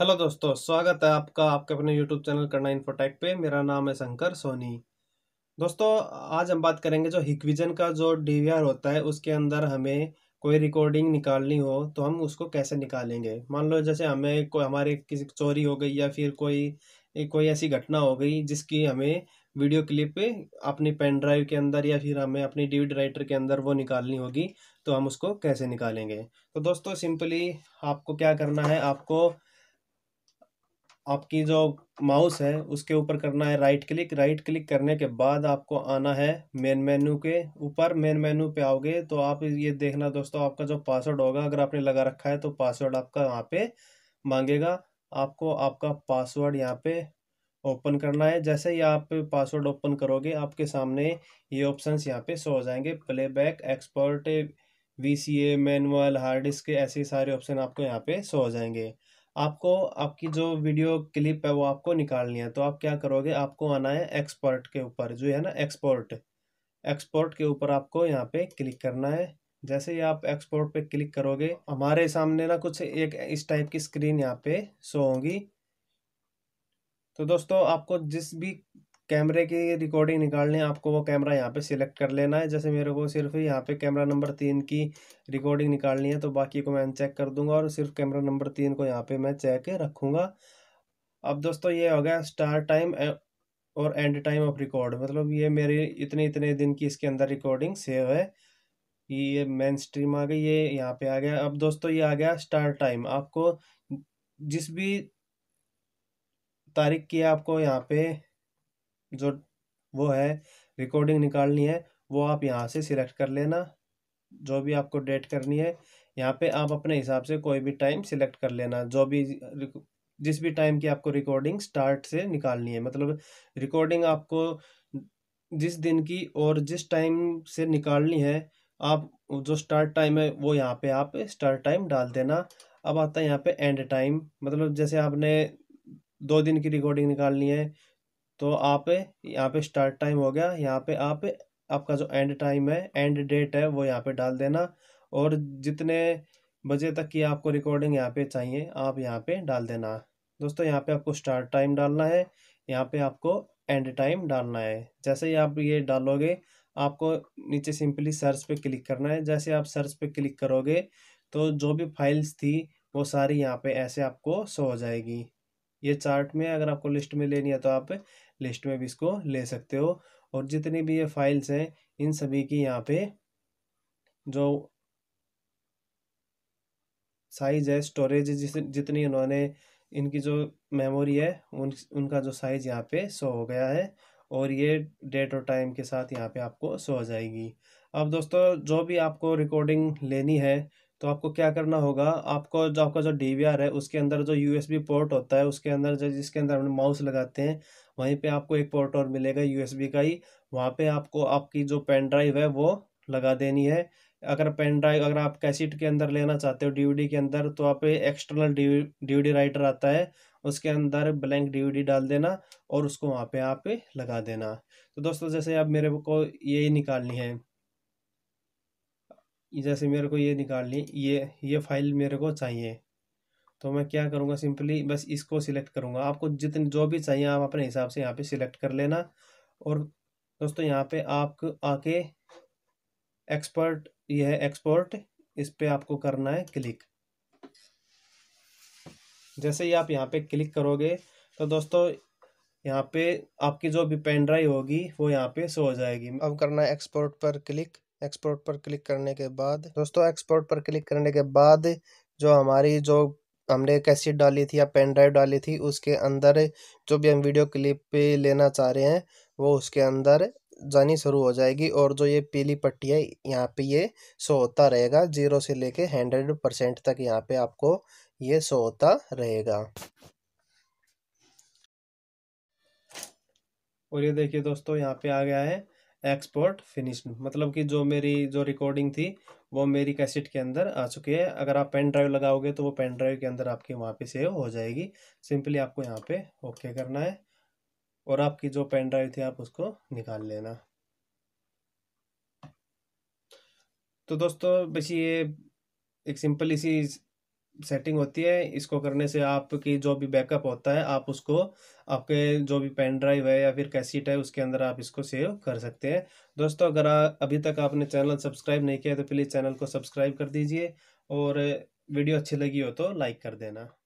hello दोस्तों स्वागत है आपका आपके अपने यूट्यूब चैनल करना इन्फोटेक पे मेरा नाम है शंकर सोनी दोस्तों आज हम बात करेंगे जो हिकविजन का जो डीवीआर होता है उसके अंदर हमें कोई रिकॉर्डिंग निकालनी हो तो हम उसको कैसे निकालेंगे मान लो जैसे हमें कोई हमारे किसी चोरी हो गई या फिर कोई कोई ऐसी घटना हो गई जिसकी हमें वीडियो क्लिप अपनी पेन ड्राइव के अंदर या फिर हमें अपनी डी राइटर के अंदर वो निकालनी होगी तो हम उसको कैसे निकालेंगे तो दोस्तों सिंपली आपको क्या करना है आपको आपकी जो माउस है उसके ऊपर करना है राइट क्लिक राइट क्लिक करने के बाद आपको आना है मेन मेनू के ऊपर मेन मेनू पे आओगे तो आप ये देखना दोस्तों आपका जो पासवर्ड होगा अगर आपने लगा रखा है तो पासवर्ड आपका यहाँ पे मांगेगा आपको आपका पासवर्ड यहाँ पे ओपन करना है जैसे ही आप पासवर्ड ओपन करोगे आपके सामने ये ऑप्शन यहाँ पे शो हो जाएंगे playback expert V C A manual hard disk ऐसे सारे ऑप्शन आपको यहाँ पे शो हो जाएंगे आपको आपकी जो वीडियो क्लिप है वो आपको निकालनी है तो आप क्या करोगे आपको आना है एक्सपोर्ट के ऊपर जो है ना एक्सपोर्ट एक्सपोर्ट के ऊपर आपको यहाँ पे क्लिक करना है जैसे ही आप एक्सपोर्ट पे क्लिक करोगे हमारे सामने ना कुछ एक इस टाइप की स्क्रीन यहाँ पे शो होगी तो दोस्तों आपको जिस भी कैमरे की रिकॉर्डिंग निकालनी है आपको वो कैमरा यहाँ पे सिलेक्ट कर लेना है जैसे मेरे को सिर्फ यहाँ पे कैमरा नंबर तीन की रिकॉर्डिंग निकालनी है तो बाकी को मैं चेक कर दूंगा और सिर्फ कैमरा नंबर तीन को यहाँ पे मैं चेक रखूँगा अब दोस्तों ये हो गया स्टार टाइम और एंड टाइम ऑफ रिकॉर्ड मतलब ये मेरी इतने इतने दिन की इसके अंदर रिकॉर्डिंग सेव है ये मेन स्ट्रीम आ गई ये यहाँ पे आ गया अब दोस्तों ये आ गया स्टार टाइम आपको जिस भी तारीख की आपको यहाँ पे जो वो है रिकॉर्डिंग निकालनी है वो आप यहाँ से सिलेक्ट कर लेना जो भी आपको डेट करनी है यहाँ पे आप अपने हिसाब से कोई भी टाइम सिलेक्ट कर लेना जो भी जिस भी टाइम की आपको रिकॉर्डिंग स्टार्ट से निकालनी है मतलब रिकॉर्डिंग आपको जिस दिन की और जिस टाइम से निकालनी है आप जो स्टार्ट टाइम है वो यहाँ पे आप स्टार्ट टाइम डाल देना अब आता है यहाँ पे एंड टाइम मतलब जैसे आपने दो दिन की रिकॉर्डिंग निकालनी है तो आप यहाँ पे स्टार्ट टाइम हो गया यहाँ पे आप आपका जो एंड टाइम है एंड डेट है वो यहाँ पे डाल देना और जितने बजे तक की आपको रिकॉर्डिंग यहाँ पे चाहिए आप यहाँ पे डाल देना दोस्तों यहाँ पे आपको स्टार्ट टाइम डालना है यहाँ पे आपको एंड टाइम डालना है जैसे ही आप ये डालोगे आपको नीचे सिंपली सर्च पे क्लिक करना है जैसे आप सर्च पे क्लिक करोगे तो जो भी फाइल्स थी वो सारी यहाँ पे ऐसे आपको शो हो जाएगी ये चार्ट में अगर आपको लिस्ट में लेनी है तो आप लिस्ट में भी इसको ले सकते हो और जितनी भी ये फाइल्स हैं इन सभी की यहाँ पे जो साइज है स्टोरेज जिस जितनी उन्होंने इनकी जो मेमोरी है उन उनका जो साइज़ यहाँ पे शो हो गया है और ये डेट और टाइम के साथ यहाँ पे आपको शो हो जाएगी अब दोस्तों जो भी आपको रिकॉर्डिंग लेनी है तो आपको क्या करना होगा आपको जो आपका जो डी है उसके अंदर जो बी पोर्ट होता है उसके अंदर जो जिसके अंदर हम माउस लगाते हैं वहीं पे आपको एक पोर्ट और मिलेगा बी का ही वहाँ पे आपको आपकी जो पेन ड्राइव है वो लगा देनी है अगर पेन ड्राइव अगर आप कैसेट के अंदर लेना चाहते हो डी के अंदर तो आप एक्सटर्नल डी राइटर आता है उसके अंदर ब्लैंक डीवीडी डाल देना और उसको वहाँ पे आप लगा देना तो दोस्तों जैसे आप मेरे को ये निकालनी है जैसे मेरे को ये निकालनी ये ये फाइल मेरे को चाहिए तो मैं क्या करूँगा सिंपली बस इसको सिलेक्ट करूँगा आपको जितने जो भी चाहिए आप अपने हिसाब से यहाँ पे सिलेक्ट कर लेना और दोस्तों यहाँ पे आप आके एक्सपर्ट ये है एक्सपोर्ट इस पर आपको करना है क्लिक जैसे ही आप यहाँ पे क्लिक करोगे तो दोस्तों यहाँ पे आपकी जो भी पेन ड्राइव होगी वो यहाँ पे सो हो जाएगी अब करना है एक्सपोर्ट पर क्लिक एक्सपोर्ट पर क्लिक करने के बाद दोस्तों एक्सपोर्ट पर क्लिक करने के बाद जो हमारी जो हमने कैसेट डाली थी या पेन ड्राइव डाली थी उसके अंदर जो भी हम वीडियो क्लिप लेना चाह रहे हैं वो उसके अंदर जानी शुरू हो जाएगी और जो ये पीली पट्टी है यहाँ पे ये शो होता रहेगा जीरो से लेके हंड्रेड परसेंट तक यहाँ पे आपको ये शो होता रहेगा और ये देखिए दोस्तों यहाँ पे आ गया है एक्सपोर्ट फिनिश्ड मतलब कि जो मेरी जो रिकॉर्डिंग थी वो मेरी कैसेट के अंदर आ चुकी है अगर आप पेन ड्राइव लगाओगे तो वो पेन ड्राइव के अंदर आपकी वहाँ पे सेव हो जाएगी सिंपली आपको यहाँ पे ओके करना है और आपकी जो पेन ड्राइव थी आप उसको निकाल लेना तो दोस्तों बस ये एक सिंपल इसी सेटिंग होती है इसको करने से आपकी जो भी बैकअप होता है आप उसको आपके जो भी पेन ड्राइव है या फिर कैसीट है उसके अंदर आप इसको सेव कर सकते हैं दोस्तों अगर अभी तक आपने चैनल सब्सक्राइब नहीं किया तो प्लीज़ चैनल को सब्सक्राइब कर दीजिए और वीडियो अच्छी लगी हो तो लाइक कर देना